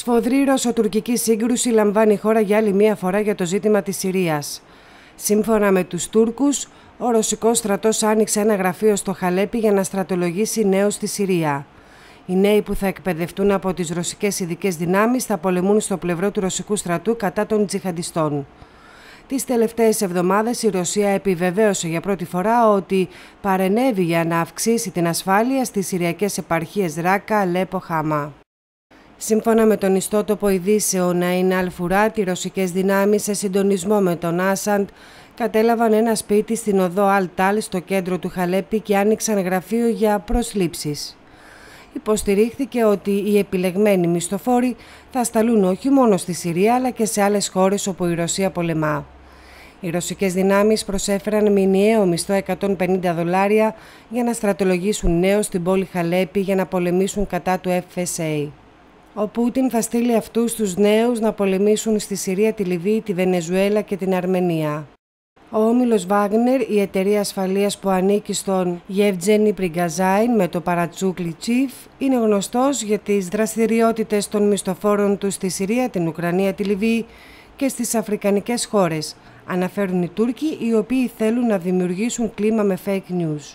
Σφοδρή ρωσοτουρκική σύγκρουση λαμβάνει η χώρα για άλλη μία φορά για το ζήτημα της Συρίας. Σύμφωνα με τους Τούρκους, ο ρωσικός στρατός άνοιξε ένα γραφείο στο Χαλέπι για να στρατολογήσει νέους στη Συρία. Οι νέοι που θα εκπαιδευτούν από τις ρωσικές ειδικές δυνάμεις θα πολεμούν στο πλευρό του ρωσικού στρατού κατά των τζιχαντιστών. Τις τελευταίες εβδομάδες η Ρωσία επιβεβαίωσε για πρώτη φορά ότι παρενέβη για να αυξήσει την ασφάλεια στις Συριακές επαρχίες Ράκα, Λέπο, Σύμφωνα με τον ιστότοπο ειδήσεων Αϊν Αλφουράτ, οι ρωσικές δυνάμεις σε συντονισμό με τον Άσαντ κατέλαβαν ένα σπίτι στην οδό Αλτάλ στο κέντρο του Χαλέπη και άνοιξαν γραφείο για προσλήψεις. Υποστηρίχθηκε ότι οι επιλεγμένοι μισθοφόροι θα σταλούν όχι μόνο στη Συρία αλλά και σε άλλες χώρες όπου η Ρωσία πολεμά. Οι ρωσικές δυνάμεις προσέφεραν μηνιαίο μισθό 150 δολάρια για να στρατολογήσουν νέο στην πόλη Χαλέπη για να πολεμήσουν κατά του FSA. Ο Πούτιν θα στείλει αυτούς τους νέους να πολεμήσουν στη Συρία, τη Λιβύη, τη Βενεζουέλα και την Αρμενία. Ο όμιλος Βάγνερ, η εταιρεία ασφαλείας που ανήκει στον Γεύτζενι Πριγκαζάιν με το παρατσούκλι Τσίφ, είναι γνωστός για τις δραστηριότητες των μισθοφόρων τους στη Συρία, την Ουκρανία, τη Λιβύη και στις Αφρικανικές χώρες, αναφέρουν οι Τούρκοι, οι οποίοι θέλουν να δημιουργήσουν κλίμα με fake news.